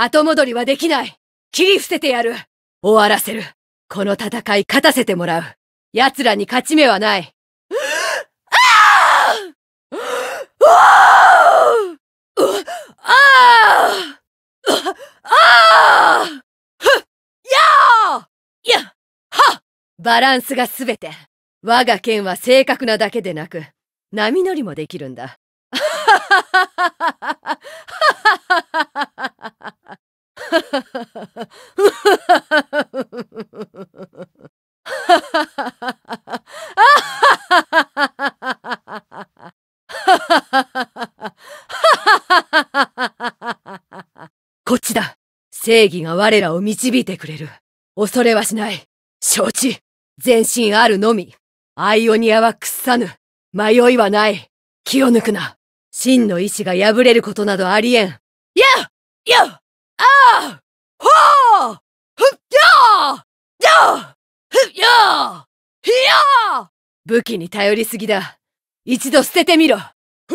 後戻りはできない切り伏せてやる終わらせるこの戦い勝たせてもらう奴らに勝ち目はないバランスがすべて。我が剣は正確なだけでなく、波乗りもできるんだ。こっちだ。正義が我らを導いてくれる。恐れはしない。承知。全身あるのみ。アイオニアは屈さぬ。迷いはない。気を抜くな。真の意志が破れることなどありえん。ややあふふひ武器に頼りすぎだ。一度捨ててみろ。ふわー